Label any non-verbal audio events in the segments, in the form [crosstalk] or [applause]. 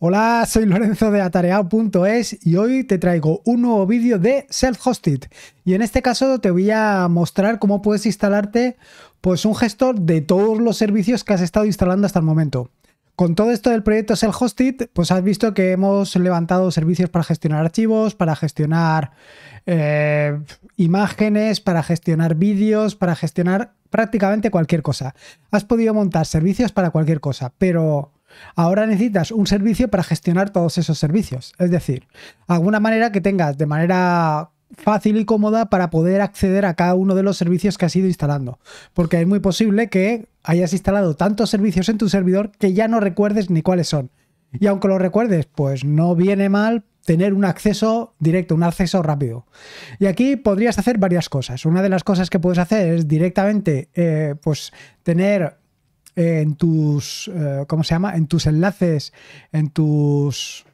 Hola, soy Lorenzo de atareao.es y hoy te traigo un nuevo vídeo de self-hosted. Y en este caso te voy a mostrar cómo puedes instalarte pues un gestor de todos los servicios que has estado instalando hasta el momento. Con todo esto del proyecto self-hosted, pues has visto que hemos levantado servicios para gestionar archivos, para gestionar eh, imágenes, para gestionar vídeos, para gestionar prácticamente cualquier cosa. Has podido montar servicios para cualquier cosa, pero Ahora necesitas un servicio para gestionar todos esos servicios. Es decir, alguna manera que tengas de manera fácil y cómoda para poder acceder a cada uno de los servicios que has ido instalando. Porque es muy posible que hayas instalado tantos servicios en tu servidor que ya no recuerdes ni cuáles son. Y aunque lo recuerdes, pues no viene mal tener un acceso directo, un acceso rápido. Y aquí podrías hacer varias cosas. Una de las cosas que puedes hacer es directamente, eh, pues, tener en tus, eh, ¿cómo se llama? En tus enlaces, en tus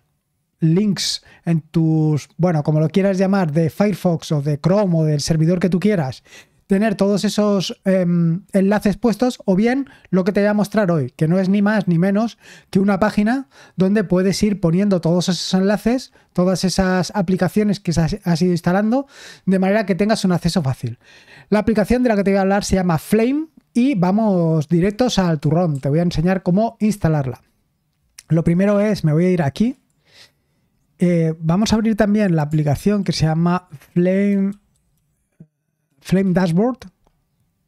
links, en tus, bueno, como lo quieras llamar, de Firefox o de Chrome o del servidor que tú quieras, tener todos esos em, enlaces puestos o bien lo que te voy a mostrar hoy, que no es ni más ni menos que una página donde puedes ir poniendo todos esos enlaces, todas esas aplicaciones que has ido instalando, de manera que tengas un acceso fácil. La aplicación de la que te voy a hablar se llama Flame y vamos directos al turrón. Te voy a enseñar cómo instalarla. Lo primero es, me voy a ir aquí. Eh, vamos a abrir también la aplicación que se llama Flame, Flame Dashboard.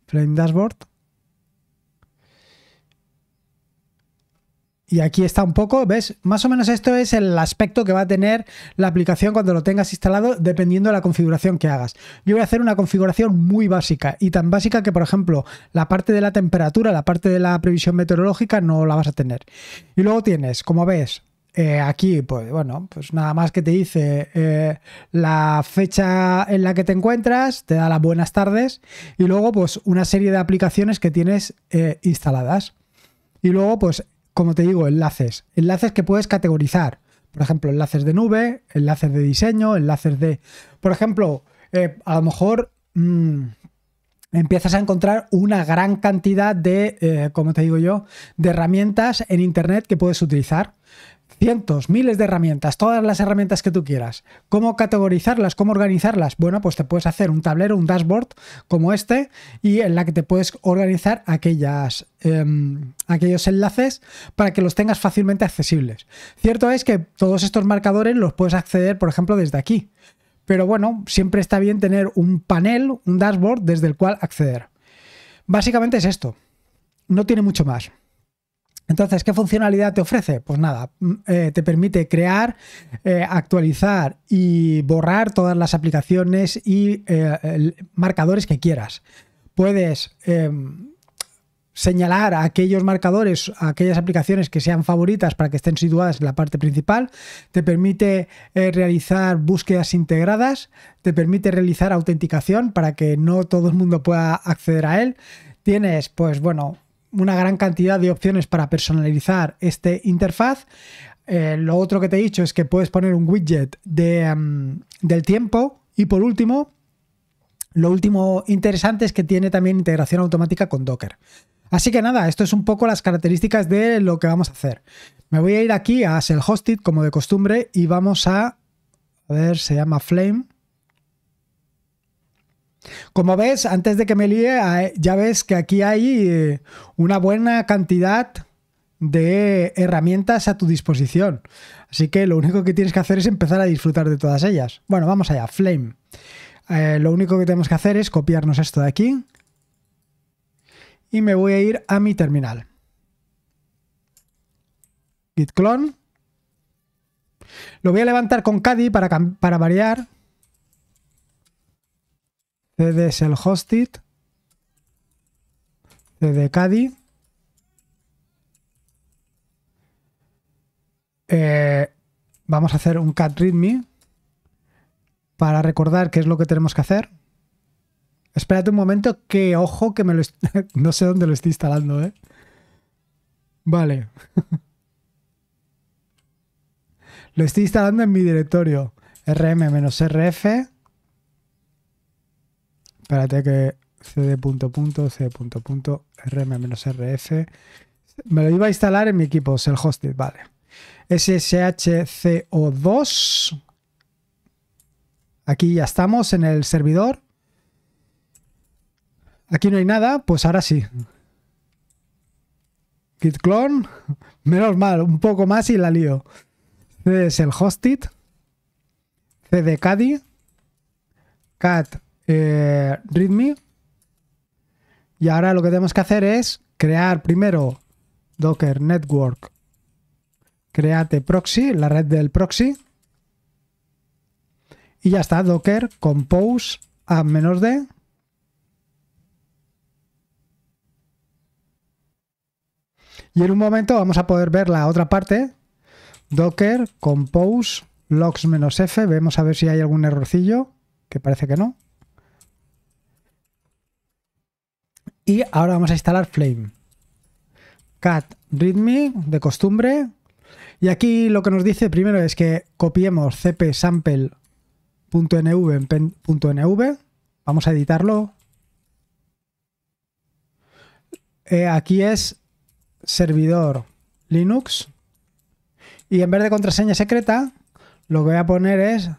Flame Dashboard. Y aquí está un poco, ¿ves? Más o menos esto es el aspecto que va a tener la aplicación cuando lo tengas instalado, dependiendo de la configuración que hagas. Yo voy a hacer una configuración muy básica y tan básica que, por ejemplo, la parte de la temperatura, la parte de la previsión meteorológica no la vas a tener. Y luego tienes, como ves, eh, aquí, pues bueno, pues nada más que te dice eh, la fecha en la que te encuentras, te da las buenas tardes y luego pues una serie de aplicaciones que tienes eh, instaladas. Y luego pues como te digo, enlaces. Enlaces que puedes categorizar. Por ejemplo, enlaces de nube, enlaces de diseño, enlaces de... Por ejemplo, eh, a lo mejor mm, empiezas a encontrar una gran cantidad de, eh, como te digo yo, de herramientas en Internet que puedes utilizar cientos, miles de herramientas, todas las herramientas que tú quieras. ¿Cómo categorizarlas? ¿Cómo organizarlas? Bueno, pues te puedes hacer un tablero, un dashboard como este y en la que te puedes organizar aquellas, em, aquellos enlaces para que los tengas fácilmente accesibles. Cierto es que todos estos marcadores los puedes acceder, por ejemplo, desde aquí. Pero bueno, siempre está bien tener un panel, un dashboard desde el cual acceder. Básicamente es esto. No tiene mucho más. Entonces, ¿qué funcionalidad te ofrece? Pues nada, mm, eh, te permite crear, eh, actualizar y borrar todas las aplicaciones y eh, marcadores que quieras. Puedes em, señalar a aquellos marcadores, aquellas aplicaciones que sean favoritas para que estén situadas en la parte principal, te permite realizar búsquedas integradas, te permite realizar autenticación para que no todo el mundo pueda acceder a él. Tienes, pues bueno, una gran cantidad de opciones para personalizar este interfaz. Eh, lo otro que te he dicho es que puedes poner un widget de, em, del tiempo. Y por último, lo último interesante es que tiene también integración automática con Docker. Así que nada, esto es un poco las características de lo que vamos a hacer. Me voy a ir aquí a el Hosted, como de costumbre, y vamos a. A ver, se llama Flame. Como ves, antes de que me líe, ya ves que aquí hay eh, una buena cantidad de herramientas a tu disposición. Así que lo único que tienes que hacer es empezar a disfrutar de todas ellas. Bueno, vamos allá, Flame. Eh, lo único que tenemos que hacer es copiarnos esto de aquí. Y me voy a ir a mi terminal. Git clone. Lo voy a levantar con Caddy para variar. CD el CD Caddy. vamos a hacer un cat para recordar qué es lo que tenemos que hacer. Espérate un momento, que ojo que me lo [laughs] no sé dónde lo estoy instalando, ¿eh? Vale. [laughs] lo estoy instalando en mi directorio rm-rf Espérate que cd punto punto punto punto rm-rf. Me lo iba a instalar en mi equipo, es el hostit, vale. SSHCO2. Aquí ya estamos en el servidor. Aquí no hay nada, pues ahora sí. Git clone. [laughs] Menos mal, un poco más y la lío. Este es el hostit. cdcadi. cat eh, readme. Y ahora lo que tenemos que hacer es crear primero Docker Network. Create proxy, la red del proxy. Y ya está, Docker compose a menos de... Y en un momento vamos a poder ver la otra parte. Docker compose logs-f. Vemos a ver si hay algún errorcillo, que parece que no. Y ahora vamos a instalar Flame. Cat readme, de costumbre. Y aquí lo que nos dice primero es que copiemos cpsample.nv en .nv. Vamos a editarlo. Eh, aquí es servidor Linux. Y en vez de contraseña secreta, lo que voy a poner es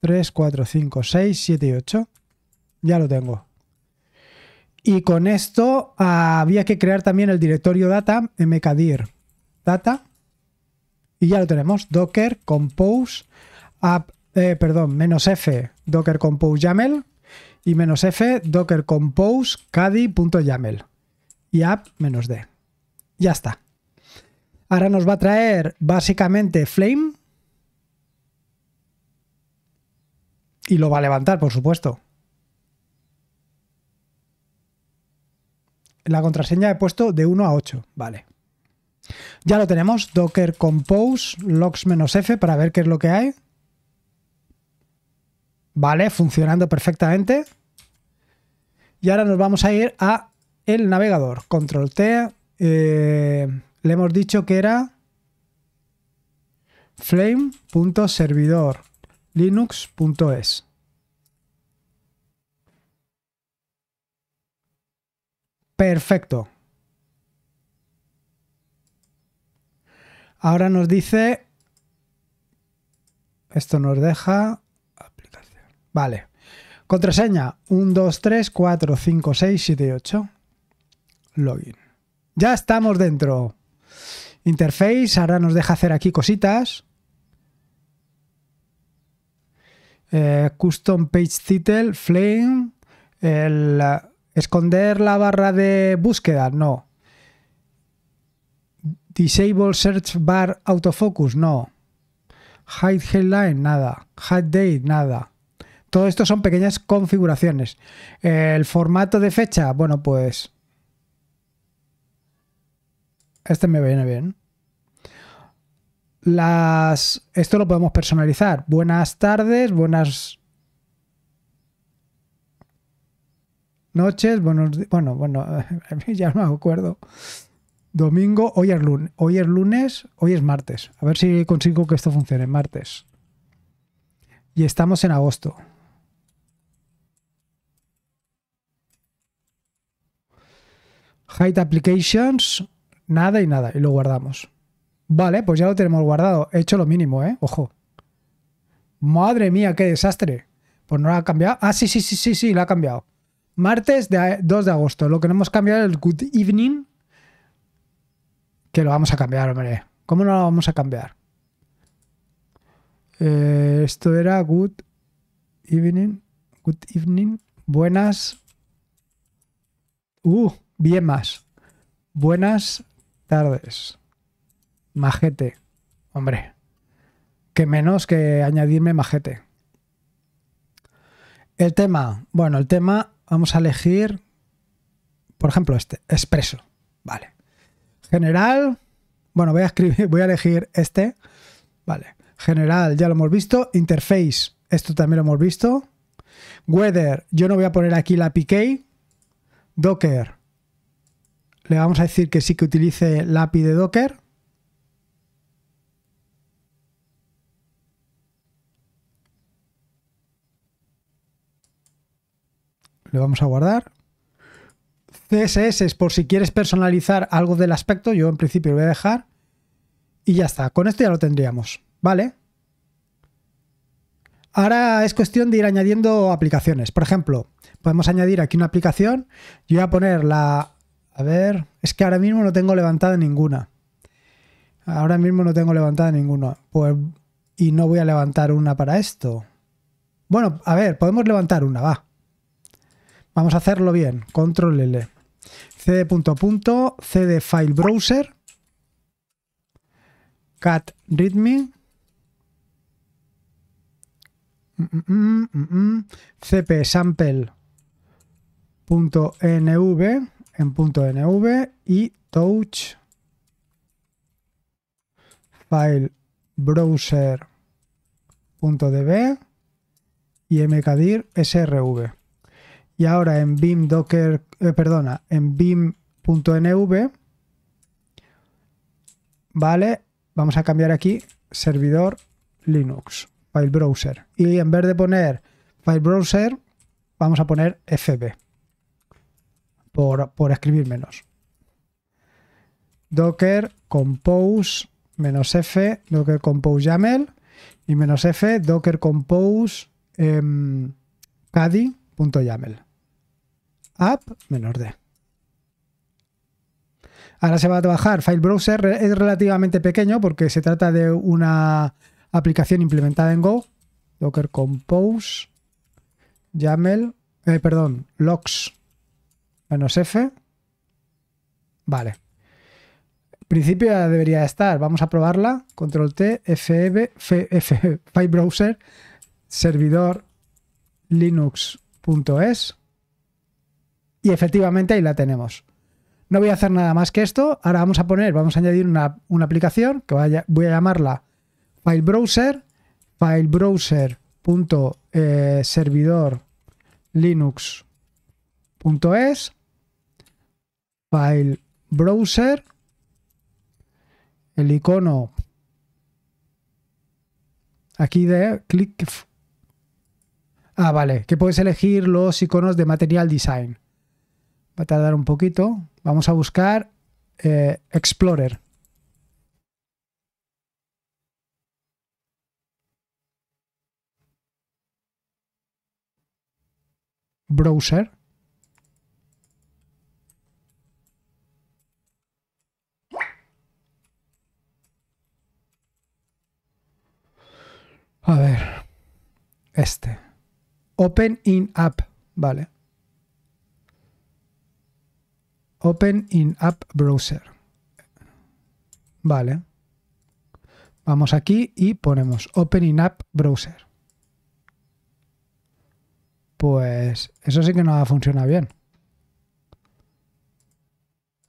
3, 4, 5, 6, 7 y 8. Ya lo tengo. Y con esto ah, había que crear también el directorio data mkdir data. Y ya lo tenemos, docker compose app, eh, perdón, menos f docker compose yaml y menos f docker compose yaml y app menos d. Ya está. Ahora nos va a traer básicamente Flame. Y lo va a levantar, por supuesto. La contraseña he puesto de 1 a 8, vale. Ya lo tenemos, docker compose logs-f para ver qué es lo que hay. Vale, funcionando perfectamente. Y ahora nos vamos a ir a el navegador. Control T. Eh, le hemos dicho que era flame.servidor linux.es. Perfecto. Ahora nos dice... Esto nos deja... Vale. Contraseña 1, 2, 3, 4, 5, 6, 7, 8. Login. Ya estamos dentro. Interface, ahora nos deja hacer aquí cositas. Eh, custom Page Title, Flame, el Esconder la barra de búsqueda, no. Disable Search Bar Autofocus, no. Hide Headline, nada. Hide Date, nada. Todo esto son pequeñas configuraciones. El formato de fecha, bueno, pues... Este me viene bien. Las... Esto lo podemos personalizar. Buenas tardes, buenas noches, buenos bueno, bueno, [laughs] ya no me acuerdo. Domingo, hoy es lunes, hoy es lunes, hoy es martes. A ver si consigo que esto funcione martes. Y estamos en agosto. Height applications, nada y nada, y lo guardamos. Vale, pues ya lo tenemos guardado. He hecho lo mínimo, ¿eh? Ojo. Madre mía, qué desastre. Pues no lo ha cambiado. Ah, sí, sí, sí, sí, sí, lo ha cambiado. Martes de 2 de agosto. Lo que no hemos cambiado es el good evening. Que lo vamos a cambiar, hombre. ¿Cómo no lo vamos a cambiar? Eh, esto era good evening. Good evening. Buenas. Uh, bien más. Buenas tardes. Majete. Hombre. Que menos que añadirme majete. El tema. Bueno, el tema vamos a elegir, por ejemplo, este, expreso. Vale. General, bueno, voy a escribir, [laughs] voy a elegir este. Vale. General, ya lo hemos visto. Interface, esto también lo hemos visto. Weather, yo no voy a poner aquí la PK. Docker, le vamos a decir que sí que utilice la API de Docker. le vamos a guardar. CSS es por si quieres personalizar algo del aspecto, yo en principio lo voy a dejar. Y ya está, con esto ya lo tendríamos, ¿vale? Ahora es cuestión de ir añadiendo aplicaciones. Por ejemplo, podemos añadir aquí una aplicación. Yo voy a poner la... A ver, es que ahora mismo no tengo levantada ninguna. Ahora mismo no tengo levantada ninguna. Pues, y no voy a levantar una para esto. Bueno, a ver, podemos levantar una, va. Vamos a hacerlo bien. Control L. CD punto punto, CD file browser. Cat readme. cp sample punto nv en punto nv y touch file browser punto db y mkdir srv y ahora en bim.docker, eh, perdona, en BIM.nv, ¿vale? Vamos a cambiar aquí servidor Linux, file browser. Y en vez de poner file browser, vamos a poner FB por, escribir menos. Docker compose menos F, Docker compose YAML y menos F, Docker compose eh, app D. Ahora se va a trabajar. File Browser es relativamente pequeño porque se trata de una aplicación implementada en Go. Docker Compose, YAML, eh, perdón, logs menos F. Vale. En principio ya debería estar. Vamos a probarla. Control T, FB, F, e File Browser, servidor linux.es. Y efectivamente ahí la tenemos. No voy a hacer nada más que esto. Ahora vamos a poner, vamos a añadir una, aplicación que voy a llamarla File Browser, File Browser. Eh, servidor linux.es, file browser, el icono aquí de clic. Ah, vale, que puedes elegir los iconos de Material Design. Va a tardar un poquito. Vamos a buscar eh, Explorer. Browser. A ver. Este. Open in app. Vale. Open in App Browser. Vale. Vamos aquí y ponemos Open in App Browser. Pues eso sí que no funciona bien.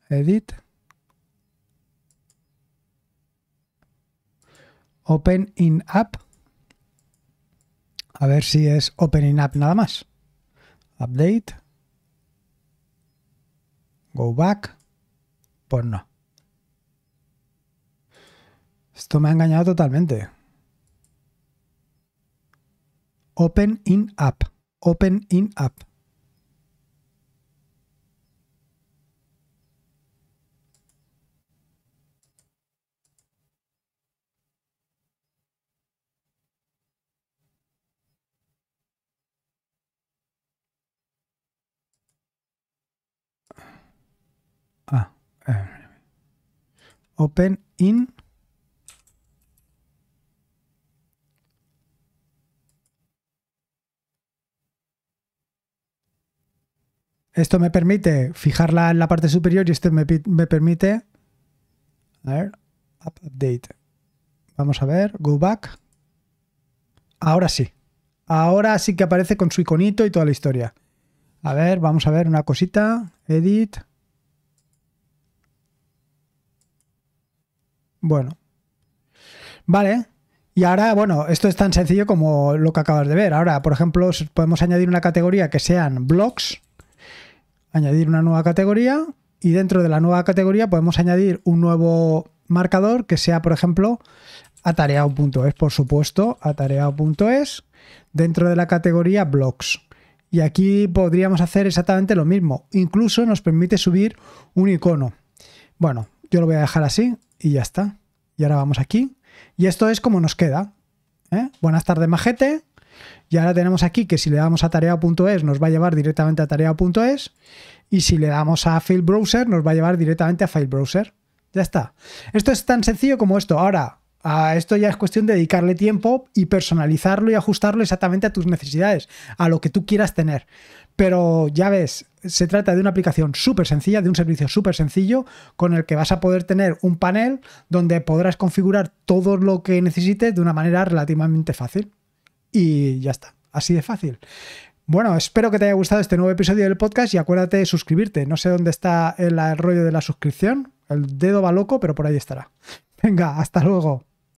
Edit. Open in App. A ver si es Open in App nada más. Update. Go back. Pues no. Esto me ha engañado totalmente. Open in app. Open in app. Ah, eh. Open in. Esto me permite fijarla en la parte superior y esto me, me permite. A ver, update. Vamos a ver, go back. Ahora sí. Ahora sí que aparece con su iconito y toda la historia. A ver, vamos a ver una cosita. Edit. Bueno. Vale. Y ahora, bueno, esto es tan sencillo como lo que acabas de ver. Ahora, por ejemplo, podemos añadir una categoría que sean blogs, añadir una nueva categoría y dentro de la nueva categoría podemos añadir un nuevo marcador que sea, por ejemplo, atareado.es, por supuesto, atareado.es, dentro de la categoría blogs. Y aquí podríamos hacer exactamente lo mismo. Incluso nos permite subir un icono. Bueno, yo lo voy a dejar así y ya está. Y ahora vamos aquí. Y esto es como nos queda. ¿eh? Buenas tardes, majete. Y ahora tenemos aquí que si le damos a tarea.es nos va a llevar directamente a tarea.es y si le damos a File Browser nos va a llevar directamente a File Browser. Ya está. Esto es tan sencillo como esto. Ahora, a esto ya es cuestión de dedicarle tiempo y personalizarlo y ajustarlo exactamente a tus necesidades, a lo que tú quieras tener. Pero ya ves, se trata de una aplicación súper sencilla, de un servicio súper sencillo, con el que vas a poder tener un panel donde podrás configurar todo lo que necesites de una manera relativamente fácil. Y ya está, así de fácil. Bueno, espero que te haya gustado este nuevo episodio del podcast y acuérdate de suscribirte. No sé dónde está el rollo de la suscripción. El dedo va loco, pero por ahí estará. Venga, hasta luego.